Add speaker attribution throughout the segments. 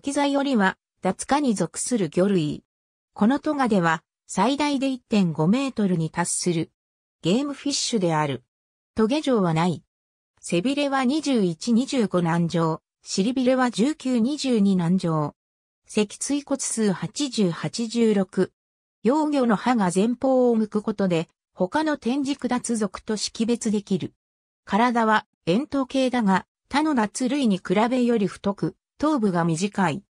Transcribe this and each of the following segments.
Speaker 1: き座よりは、脱
Speaker 2: 下に属する魚類。このトガでは、最大で1.5メートルに達する。ゲームフィッシュである。トゲ状はない。背びれは21-25軟状。尻びれは19-22軟状。脊椎骨数80-86。幼魚の歯が前方を向くことで、他の天軸脱属と識別できる。体は円筒形だが、他の脱類に比べより太く、頭部が短い。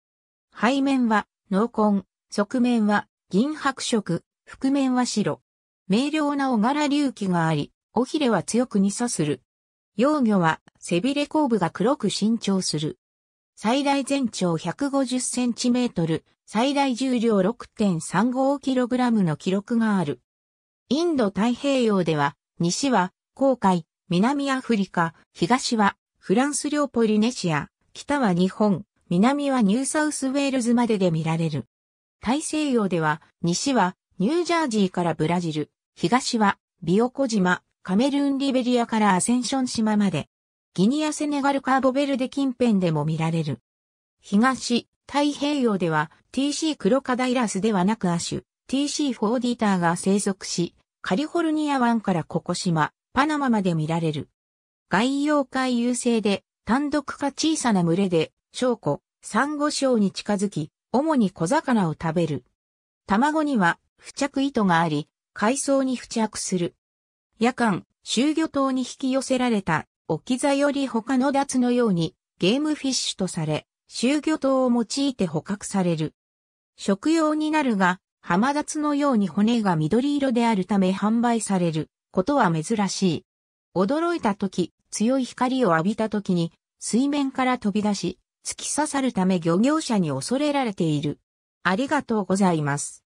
Speaker 2: 背面は濃紺、側面は銀白色、覆面は白。明瞭な小柄隆起があり、尾ひれは強くに差する。幼魚は背びれ後部が黒く伸長する。最大全長1 5 0トル、最大重量6 3 5ラムの記録がある。インド太平洋では、西は、航海、南アフリカ、東は、フランス領ポリネシア、北は日本、南はニューサウスウェールズまでで見られる。大西洋では、西はニュージャージーからブラジル、東はビオコ島、カメルーンリベリアからアセンション島まで、ギニアセネガルカーボベルデ近辺でも見られる。東、太平洋では TC クロカダイラスではなくアシュ、TC フォーディーターが生息し、カリフォルニア湾からココ島、パナマまで見られる。外洋海優勢で単独か小さな群れで、小湖、サンゴ礁に近づき、主に小魚を食べる。卵には付着糸があり、海藻に付着する。夜間、周魚島に引き寄せられた、沖座より他の脱のように、ゲームフィッシュとされ、周魚島を用いて捕獲される。食用になるが、浜脱のように骨が緑色であるため販売されることは珍しい。驚いた時、強い光を浴びた時に、水面から飛び出し、突き刺さるため漁業者に恐れられてい
Speaker 1: る。ありがとうございます。